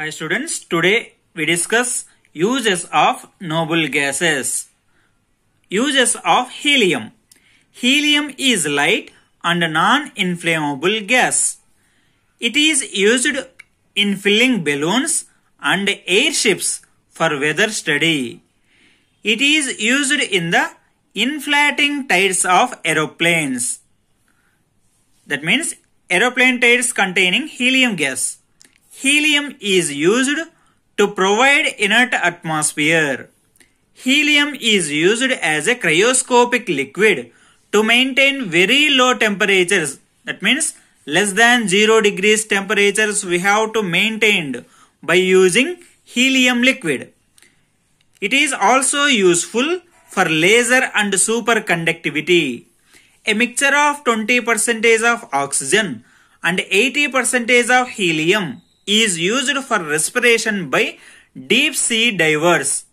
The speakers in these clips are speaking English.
Hi students, today we discuss uses of noble gases. Uses of helium. Helium is light and non-inflammable gas. It is used in filling balloons and airships for weather study. It is used in the inflating tides of aeroplanes. That means aeroplane tides containing helium gas. Helium is used to provide inert atmosphere. Helium is used as a cryoscopic liquid to maintain very low temperatures. That means less than 0 degrees temperatures we have to maintain by using helium liquid. It is also useful for laser and superconductivity. A mixture of 20% of oxygen and 80% of helium is used for respiration by deep sea divers.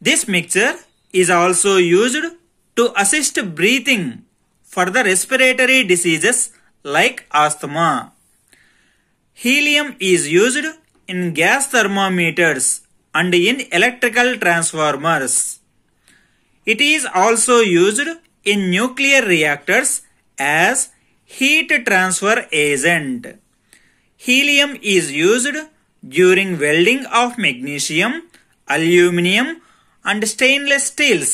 This mixture is also used to assist breathing for the respiratory diseases like asthma. Helium is used in gas thermometers and in electrical transformers. It is also used in nuclear reactors as heat transfer agent. Helium is used during welding of magnesium, aluminum and stainless steels.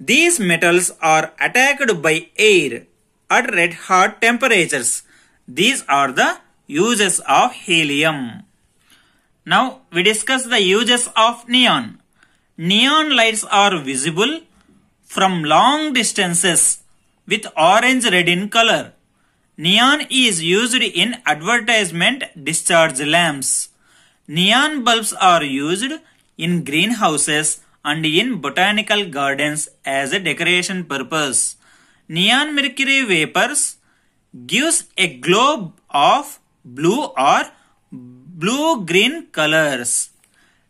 These metals are attacked by air at red hot temperatures. These are the uses of helium. Now we discuss the uses of neon. Neon lights are visible from long distances with orange red in color. Neon is used in advertisement discharge lamps. Neon bulbs are used in greenhouses and in botanical gardens as a decoration purpose. Neon mercury vapors gives a glow of blue or blue-green colors.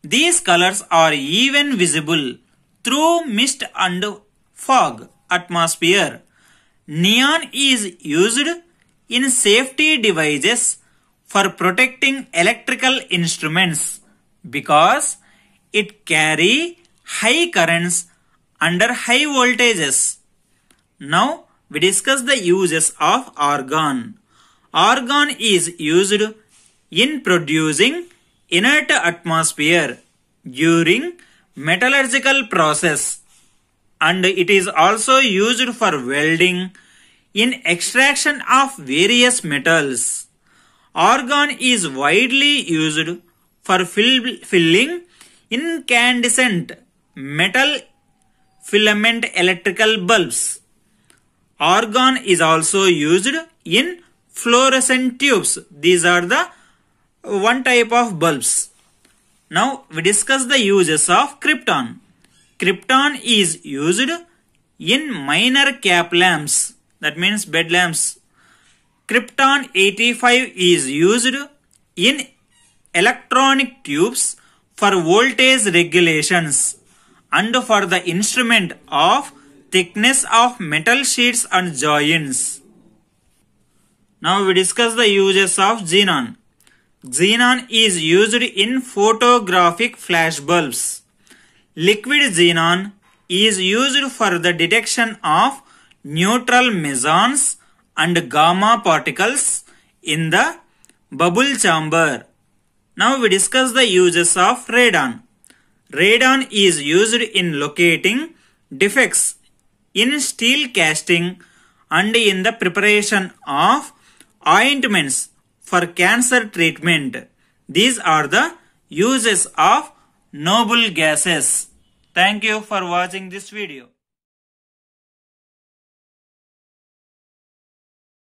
These colors are even visible through mist and fog atmosphere. Neon is used in safety devices for protecting electrical instruments because it carry high currents under high voltages. Now we discuss the uses of argon. Argon is used in producing inert atmosphere during metallurgical process and it is also used for welding, in extraction of various metals, argon is widely used for fill filling incandescent metal filament electrical bulbs. Argon is also used in fluorescent tubes. These are the one type of bulbs. Now we discuss the uses of krypton. Krypton is used in minor cap lamps that means bed lamps. Krypton 85 is used in electronic tubes for voltage regulations and for the instrument of thickness of metal sheets and joints. Now we discuss the uses of xenon. Xenon is used in photographic flash bulbs. Liquid xenon is used for the detection of neutral mesons and gamma particles in the bubble chamber. Now we discuss the uses of radon. Radon is used in locating defects in steel casting and in the preparation of ointments for cancer treatment. These are the uses of noble gases. Thank you for watching this video.